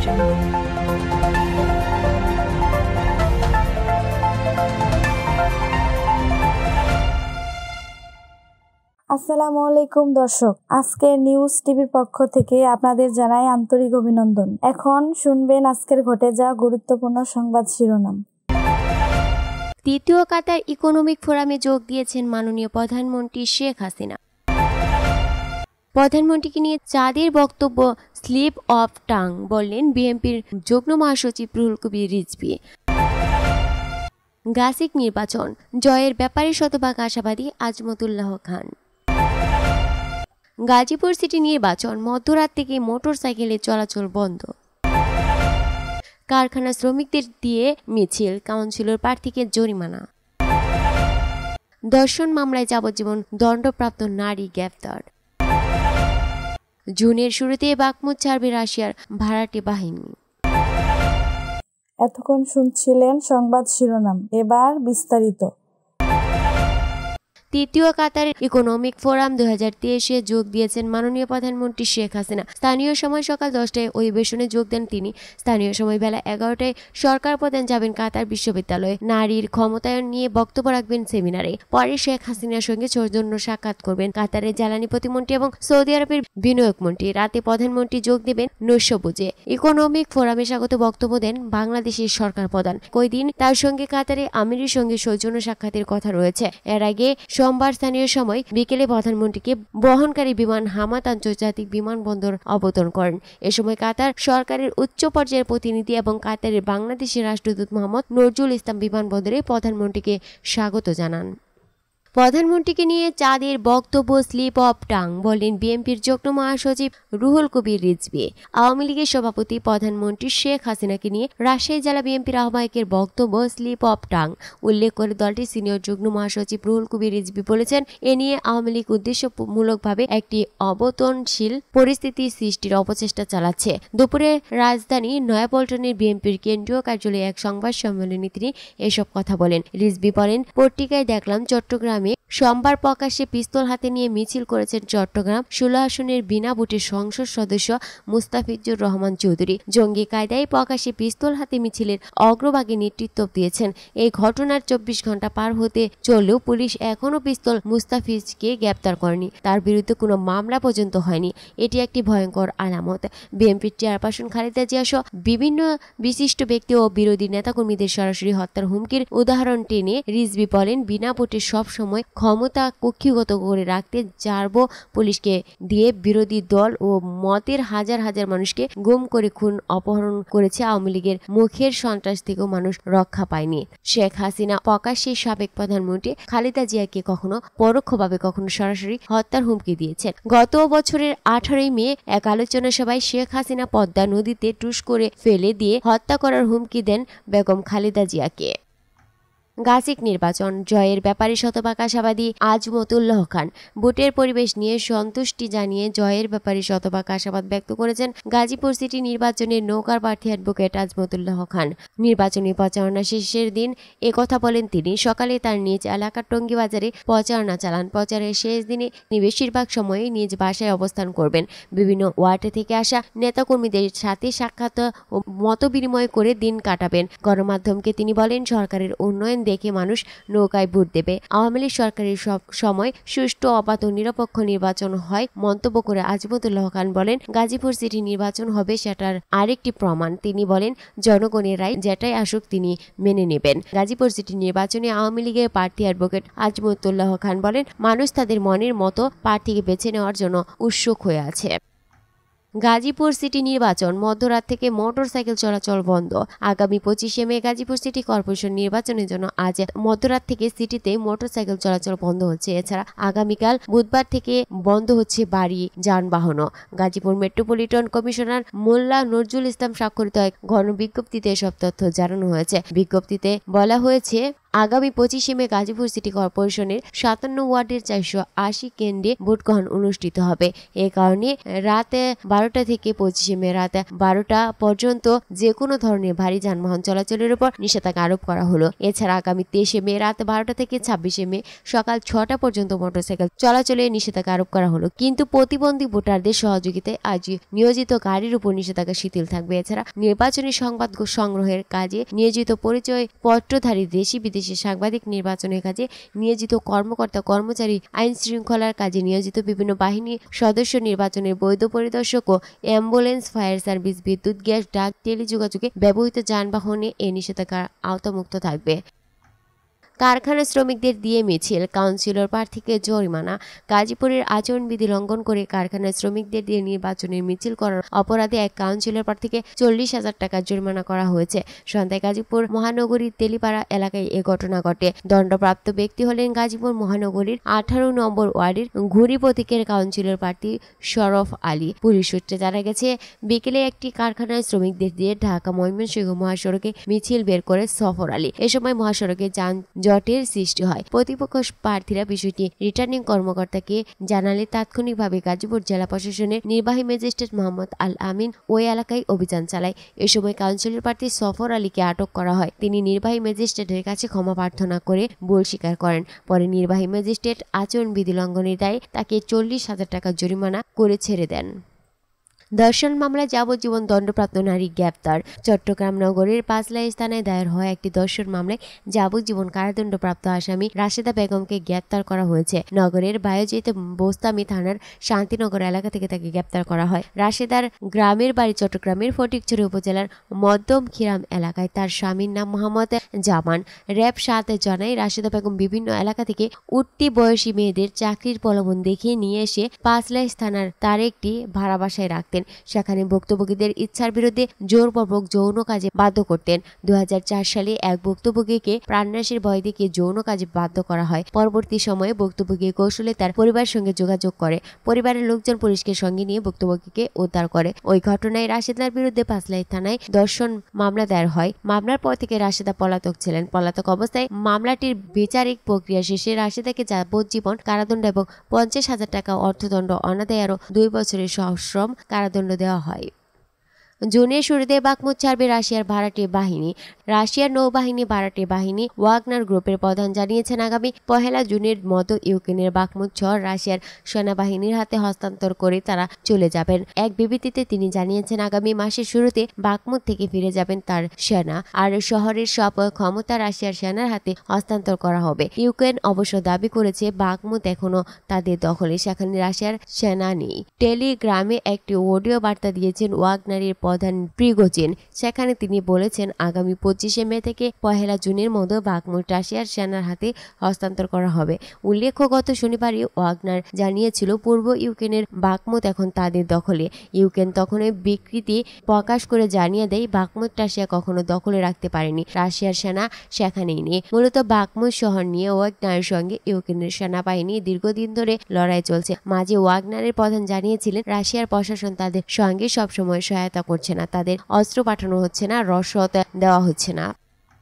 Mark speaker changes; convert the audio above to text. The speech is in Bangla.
Speaker 1: আসসালামু আলাইকুম দর্শক আজকে নিউজ টিভির পক্ষ থেকে আপনাদের জানাই আন্তরিক অভিনন্দন এখন শুনবেন আজকের ঘটে যাওয়া গুরুত্বপূর্ণ সংবাদ শিরোনাম দ্বিতীয় কাতার ইকোনমিক ফোরামে যোগ দিয়েছেন মাননীয় প্রধানমন্ত্রী শেখ হাসিনা প্রধানমন্ত্রীকে নিয়ে চাঁদের বক্তব্য স্লিপ অফ টাং বললেন বিএনপির যুগ্ম মহাসচিব রুহুল কবির রিজভি গাসিক নির্বাচন জয়ের ব্যাপারে শতভাগ আশাবাদী আজমতুল্লাহ খান গাজীপুর সিটি নির্বাচন মধ্যরাত থেকে মোটর সাইকেলে চলাচল বন্ধ কারখানা শ্রমিকদের দিয়ে মিছিল কাউন্সিলর প্রার্থীকে জরিমানা দর্শন মামলায় যাবজ্জীবন দণ্ডপ্রাপ্ত নারী গ্রেফতার জুনের শুরুতে বাকমুদ ছাড়বে রাশিয়ার ভাড়াটে বাহিনী এতক্ষণ শুনছিলেন সংবাদ শিরোনাম এবার বিস্তারিত তৃতীয় কাতার ইকোনমিক ফোরাম দু হাজার যোগ দিয়েছেন মাননীয় প্রধানমন্ত্রী শেখ হাসিনা স্থানীয় সময় সকাল দশটায় অধিবেশনে যোগ দেন তিনি স্থানীয় সময় বেলা এগারোটায় সরকার প্রধান যাবেন কাতার বিশ্ববিদ্যালয়ে নারীর ক্ষমতায়ন নিয়ে বক্তব্য রাখবেন সেমিনারে পরে শেখ হাসিনার সঙ্গে সৌজন্য সাক্ষাৎ করবেন কাতারের জ্বালানি প্রতিমন্ত্রী এবং সৌদি আরবের বিনিয়োগ মন্ত্রী রাতে প্রধানমন্ত্রী যোগ দেবেন নৈশ পুজে ইকোনমিক ফোরামে স্বাগত বক্তব্য দেন বাংলাদেশের সরকার প্রধান কই দিন তার সঙ্গে কাতারে আমিরের সঙ্গে সৌজন্য সাক্ষাতের কথা রয়েছে এর আগে সোমবার স্থানীয় সময় বিকেলে প্রধানমন্ত্রীকে বহনকারী বিমান হামাত আন্তর্জাতিক বিমানবন্দর অবতরণ করেন এ সময় কাতার সরকারের উচ্চ পর্যায়ের প্রতিনিধি এবং কাতারের বাংলাদেশের রাষ্ট্রদূত মোহাম্মদ নজরুল ইসলাম বিমানবন্দরে প্রধানমন্ত্রীকে স্বাগত জানান প্রধানমন্ত্রীকে নিয়ে চাঁদের বক্তব্য স্লিপ অফ টাং বলেন বিএনপির যুগ্ম মহাসচিব রুহুল কবির রিজবি আওয়ামী লীগের সভাপতি প্রধানমন্ত্রী শেখ হাসিনাকে নিয়ে রাজশাহী জেলা বিএনপির আহ্বায়কের বক্তব্য স্লিপ অফ টাং উল্লেখ করে দলটির সিনিয়র যুগ্ম মহাসচিব রুহুল কবির রিজবি বলেছেন এ নিয়ে আওয়ামী লীগ উদ্দেশ্যমূলকভাবে একটি অবতনশীল পরিস্থিতি সৃষ্টির অপচেষ্টা চালাচ্ছে দুপুরে রাজধানী নয়াপল্টনের বিএনপির কেন্দ্রীয় কার্যালয়ে এক সংবাদ সম্মেলনে তিনি এসব কথা বলেন রিজবি বলেন পত্রিকায় দেখলাম চট্টগ্রাম নামে সোমবার প্রকাশ্যে পিস্তল হাতে নিয়ে মিছিল করেছেন চট্টগ্রাম ষোলো আসনের বিনা ভোটের সংসদ সদস্য মুস্তাফিজুর রহমান চৌধুরী জঙ্গি কায়দায় প্রকাশ্যে পিস্তল হাতে মিছিলের অগ্রভাগে নেতৃত্ব দিয়েছেন এই ঘটনার চব্বিশ ঘন্টা পার হতে চললেও পুলিশ এখনও পিস্তল মুস্তাফিজকে গ্রেপ্তার করেনি তার বিরুদ্ধে কোনো মামলা পর্যন্ত হয়নি এটি একটি ভয়ঙ্কর আলামত বিএনপির চেয়ারপারসন খালেদা জিয়াসহ বিভিন্ন বিশিষ্ট ব্যক্তি ও বিরোধী নেতাকর্মীদের সরাসরি হত্যার হুমকির উদাহরণ টেনে রিজবি বলেন বিনা ভোটে সব সময় সময় ক্ষমতা কক্ষিগত করে রাখতে জার্ব পুলিশকে দিয়ে বিরোধী দল ও মতের হাজার হাজার মানুষকে গুম করে খুন অপহরণ করেছে আওয়ামী লীগের মুখের সন্ত্রাস থেকেও মানুষ রক্ষা পায়নি শেখ হাসিনা প্রকাশ্যে সাবেক প্রধানমন্ত্রী খালেদা জিয়াকে কখনো পরোক্ষভাবে কখনো সরাসরি হত্যার হুমকি দিয়েছেন গত বছরের আঠারোই মে এক আলোচনা সভায় শেখ হাসিনা পদ্মা নদীতে টুস করে ফেলে দিয়ে হত্যা করার হুমকি দেন বেগম খালেদা জিয়াকে গাছিক নির্বাচন জয়ের ব্যাপারে শতভাগ আশাবাদী আজমতুল্লাহ খান ভোটের পরিবেশ নিয়ে সন্তুষ্টি জানিয়ে জয়ের ব্যাপারে শতভাগ আশাবাদ ব্যক্ত করেছেন গাজীপুর সিটি নির্বাচনের নৌকার প্রার্থী অ্যাডভোকেট আজমতুল্লাহ খান নির্বাচনী প্রচারণা শেষের দিন একথা বলেন তিনি সকালে তার নিজ এলাকার টঙ্গিবাজারে প্রচারণা চালান প্রচারের শেষ দিনে বেশিরভাগ সময়ে নিজ বাসায় অবস্থান করবেন বিভিন্ন ওয়ার্ড থেকে আসা নেতাকর্মীদের সাথে সাক্ষাৎ ও মত বিনিময় করে দিন কাটাবেন গণমাধ্যমকে তিনি বলেন সরকারের উন্নয়ন দেখে মানুষ নৌকায় ভোট দেবে আওয়ামী লীগ সরকারের সব সময় সুষ্ঠু অবাধ ও নিরপেক্ষ নির্বাচন হয় মন্তব্য করে আজিমতুল্লাহ খান বলেন গাজীপুর সিটি নির্বাচন হবে সেটার আরেকটি প্রমাণ তিনি বলেন জনগণের রায় যেটাই আসুক তিনি মেনে নেবেন গাজীপুর সিটি নির্বাচনে আওয়ামী লীগের প্রার্থী অ্যাডভোকেট আজমতুল্লাহ খান বলেন মানুষ তাদের মনের মতো প্রার্থীকে বেছে নেওয়ার জন্য উৎসুক হয়ে আছে গাজীপুর সিটি নির্বাচন মধ্যরাত থেকে মোটর সাইকেল চলাচল বন্ধ আগামী পঁচিশে মে গাজীপুর সিটি কর্পোরেশন নির্বাচনের জন্য আজ মধ্যরাত থেকে সিটিতে মোটর সাইকেল চলাচল বন্ধ হচ্ছে এছাড়া আগামীকাল বুধবার থেকে বন্ধ হচ্ছে বাড়ি যানবাহনও গাজীপুর মেট্রোপলিটন কমিশনার মোল্লা নজরুল ইসলাম স্বাক্ষরিত এক গণবিজ্ঞপ্তিতে এসব তথ্য জানানো হয়েছে বিজ্ঞপ্তিতে বলা হয়েছে আগামী পঁচিশে মে গাজীপুর সিটি কর্পোরেশনের সাতান্ন ওয়ার্ডের চারশো আশি কেন্দ্রে ভোট গ্রহণ অনুষ্ঠিত হবে এ কারণে রাতে বারোটা থেকে পঁচিশে মে রাত বারোটা পর্যন্ত যে কোনো ধরনের ভারী যানবাহন চলাচলের উপর নিষেধাজ্ঞা আরোপ করা হলো এছাড়া আগামী তেইশে মে রাত বারোটা থেকে ছাব্বিশে মে সকাল ছটা পর্যন্ত মোটরসাইকেল চলাচলে নিষেধাজ্ঞা আরোপ করা হলো কিন্তু প্রতিবন্ধী ভোটারদের সহযোগিতায় আজ নিয়োজিত গাড়ির উপর নিষেধাজ্ঞা শিথিল থাকবে এছাড়া নির্বাচনী সংবাদ সংগ্রহের কাজে নিয়োজিত পরিচয় পত্রধারী দেশি বিদেশি দেশে সাংবাদিক নির্বাচনের কাজে নিয়োজিত কর্মকর্তা কর্মচারী আইন শৃঙ্খলার কাজে নিয়োজিত বিভিন্ন বাহিনী সদস্য নির্বাচনের বৈধ পরিদর্শক ও অ্যাম্বুলেন্স ফায়ার সার্ভিস বিদ্যুৎ গ্যাস ডাক টেলিযোগাযোগে ব্যবহৃত যানবাহনে এ নিষেধাজ্ঞার আওতামুক্ত থাকবে কারখানা শ্রমিকদের দিয়ে মিছিল কাউন্সিলর প্রার্থীকে জরিমানা গাজীপুরের আচরণবিধি লঙ্ঘন করে কারখানা শ্রমিকদের দিয়ে নির্বাচনের মিছিল করার অপরাধে এক কাউন্সিলর প্রার্থীকে চল্লিশ হাজার টাকা জরিমানা করা হয়েছে সন্ধ্যায় গাজীপুর মহানগরীর তেলিপাড়া এলাকায় এ ঘটনা ঘটে দণ্ডপ্রাপ্ত ব্যক্তি হলেন গাজীপুর মহানগরীর আঠারো নম্বর ওয়ার্ডের ঘুরি প্রতীকের কাউন্সিলর প্রার্থী শরফ আলী পুলিশ সূত্রে জানা গেছে বিকেলে একটি কারখানায় শ্রমিকদের দিয়ে ঢাকা ময়মনসিংহ মহাসড়কে মিছিল বের করে সফর আলী এ সময় মহাসড়কে যান জটের সৃষ্টি হয় প্রতিপক্ষ প্রার্থীরা বিষয়টি রিটার্নিং কর্মকর্তাকে জানালে তাৎক্ষণিকভাবে গাজীপুর জেলা প্রশাসনের নির্বাহী ম্যাজিস্ট্রেট মোহাম্মদ আল আমিন ওই এলাকায় অভিযান চালায় এ সময় কাউন্সিলর প্রার্থী সফর আলীকে আটক করা হয় তিনি নির্বাহী ম্যাজিস্ট্রেটের কাছে ক্ষমা প্রার্থনা করে ভুল স্বীকার করেন পরে নির্বাহী ম্যাজিস্ট্রেট আচরণবিধি লঙ্ঘনের দায়ে তাকে চল্লিশ হাজার টাকা জরিমানা করে ছেড়ে দেন ধর্ষণ মামলায় যাবজ্জীবন দণ্ডপ্রাপ্ত নারী গ্রেপ্তার চট্টগ্রাম নগরের পাঁচলাই স্থানায় দায়ের হওয়া একটি ধর্ষণ মামলায় যাবজ্জীবন কারাদণ্ডপ্রাপ্ত আসামি রাশেদা বেগমকে গ্রেপ্তার করা হয়েছে নগরের বায়োজিত বোস্তামি থানার শান্তিনগর এলাকা থেকে তাকে গ্রেপ্তার করা হয় রাশেদার গ্রামের বাড়ি চট্টগ্রামের ফটিকছড়ি উপজেলার মদ্যম খিরাম এলাকায় তার স্বামীর নাম মোহাম্মদ জামান র্যাব সাথে জানায় রাশেদা বেগম বিভিন্ন এলাকা থেকে উঠতি বয়সী মেয়েদের চাকরির প্রলোভন দেখিয়ে নিয়ে এসে পাঁচলাই স্থানার তার একটি ভাড়া বাসায় রাখতেন করতেন সেখানে ভুক্তভোগীদের ইচ্ছার বিরুদ্ধে জোরপূর্বক যৌন কাজে বাধ্য করতেন দু সালে এক ভুক্তভোগীকে প্রাণনাশের ভয় দেখিয়ে যৌন কাজে বাধ্য করা হয় পরবর্তী সময়ে ভুক্তভোগী কৌশলে তার পরিবারের সঙ্গে যোগাযোগ করে পরিবারের লোকজন পুলিশকে সঙ্গে নিয়ে ভুক্তভোগীকে উদ্ধার করে ওই ঘটনায় রাশেদার বিরুদ্ধে পাঁচলাই থানায় দর্শন মামলা দায়ের হয় মামলার পর থেকে রাশেদা পলাতক ছিলেন পলাতক অবস্থায় মামলাটির বিচারিক প্রক্রিয়া শেষে রাশেদাকে যাবজ্জীবন কারাদণ্ড এবং পঞ্চাশ হাজার টাকা অর্থদণ্ড অনাদায় আরও দুই বছরের সশ্রম কারাদণ্ড কারাদণ্ড দেওয়া হয় জুনের শুরুতে বাকমুদ ছাড়বে রাশিয়ার ভাড়াটে বাহিনী রাশিয়ার নৌবাহিনী বারাটে বাহিনী ওয়াগনার গ্রুপের প্রধান জানিয়েছেন আগামী পহেলা জুনের মতো ইউক্রেনের বাকমুদ ঝড় রাশিয়ার সেনাবাহিনীর হাতে হস্তান্তর করে তারা চলে যাবেন এক বিবৃতিতে তিনি জানিয়েছেন আগামী মাসের শুরুতে বাকমুদ থেকে ফিরে যাবেন তার সেনা আর শহরের সব ক্ষমতা রাশিয়ার সেনার হাতে হস্তান্তর করা হবে ইউক্রেন অবশ্য দাবি করেছে বাকমুদ এখনও তাদের দখলে সেখানে রাশিয়ার সেনা নেই টেলিগ্রামে একটি অডিও বার্তা দিয়েছেন ওয়াগনারের প্রধান প্রিগোচিন সেখানে তিনি বলেছেন আগামী পঁচিশে মে থেকে পহেলা জুনের মধ্যে বাগমুট রাশিয়ার সেনার হাতে হস্তান্তর করা হবে উল্লেখ্য গত শনিবারই ওয়াগনার জানিয়েছিল পূর্ব ইউক্রেনের বাকমুত এখন তাদের দখলে ইউক্রেন তখনই বিকৃতি প্রকাশ করে জানিয়ে দেয় বাকমুত রাশিয়া কখনো দখলে রাখতে পারেনি রাশিয়ার সেনা সেখানেই নেই মূলত বাকমুত শহর নিয়ে ওয়াগনারের সঙ্গে ইউক্রেনের সেনাবাহিনী দীর্ঘদিন ধরে লড়াই চলছে মাঝে ওয়াগনারের প্রধান জানিয়েছিলেন রাশিয়ার প্রশাসন তাদের সঙ্গে সবসময় সহায়তা করছে না তাদের অস্ত্র পাঠানো হচ্ছে না রসদ দেওয়া হচ্ছে up.